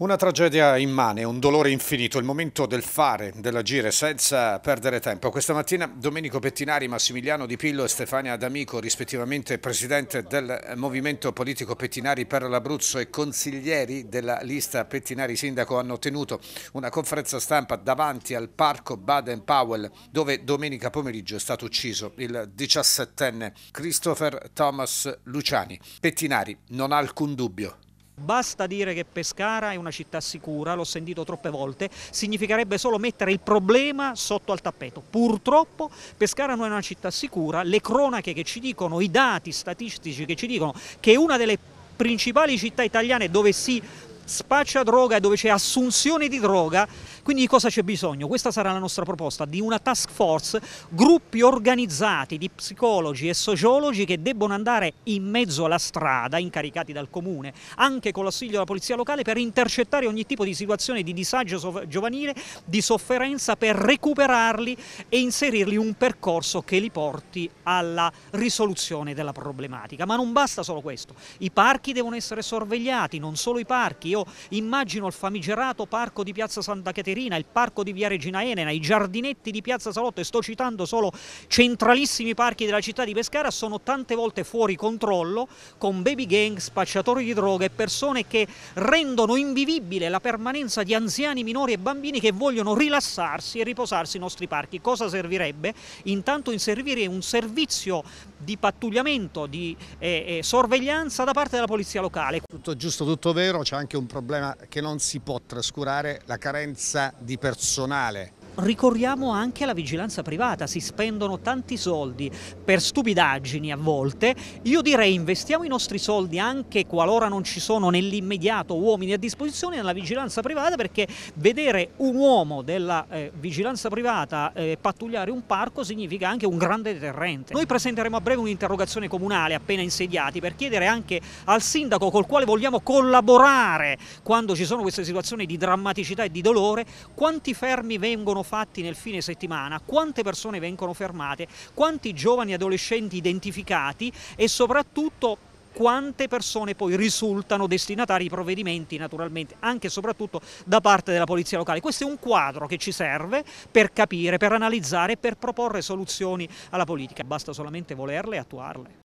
Una tragedia immane, un dolore infinito, il momento del fare, dell'agire, senza perdere tempo. Questa mattina Domenico Pettinari, Massimiliano Di Pillo e Stefania D'Amico, rispettivamente presidente del movimento politico Pettinari per l'Abruzzo e consiglieri della lista Pettinari Sindaco, hanno tenuto una conferenza stampa davanti al parco Baden-Powell, dove domenica pomeriggio è stato ucciso il 17enne Christopher Thomas Luciani. Pettinari non ha alcun dubbio Basta dire che Pescara è una città sicura, l'ho sentito troppe volte, significherebbe solo mettere il problema sotto al tappeto. Purtroppo Pescara non è una città sicura, le cronache che ci dicono, i dati statistici che ci dicono che è una delle principali città italiane dove si spaccia droga e dove c'è assunzione di droga, quindi di cosa c'è bisogno? Questa sarà la nostra proposta, di una task force, gruppi organizzati di psicologi e sociologi che debbono andare in mezzo alla strada, incaricati dal comune, anche con l'assiglio della polizia locale per intercettare ogni tipo di situazione di disagio giovanile, di sofferenza per recuperarli e inserirli in un percorso che li porti alla risoluzione della problematica. Ma non basta solo questo, i parchi devono essere sorvegliati, non solo i parchi, io esempio immagino il famigerato parco di Piazza Santa Caterina, il parco di Via Regina Enena, i giardinetti di Piazza Salotto e sto citando solo centralissimi parchi della città di Pescara sono tante volte fuori controllo con baby gang, spacciatori di droga e persone che rendono invivibile la permanenza di anziani, minori e bambini che vogliono rilassarsi e riposarsi i nostri parchi. Cosa servirebbe? Intanto inserire un servizio di pattugliamento, di eh, eh, sorveglianza da parte della polizia locale. Tutto giusto, tutto vero, c'è anche un un problema che non si può trascurare, la carenza di personale ricorriamo anche alla vigilanza privata, si spendono tanti soldi per stupidaggini a volte, io direi investiamo i nostri soldi anche qualora non ci sono nell'immediato uomini a disposizione nella vigilanza privata perché vedere un uomo della eh, vigilanza privata eh, pattugliare un parco significa anche un grande deterrente. Noi presenteremo a breve un'interrogazione comunale appena insediati per chiedere anche al sindaco col quale vogliamo collaborare quando ci sono queste situazioni di drammaticità e di dolore quanti fermi vengono vengono fatti nel fine settimana, quante persone vengono fermate, quanti giovani adolescenti identificati e soprattutto quante persone poi risultano destinatari di provvedimenti naturalmente anche e soprattutto da parte della polizia locale. Questo è un quadro che ci serve per capire, per analizzare e per proporre soluzioni alla politica. Basta solamente volerle e attuarle.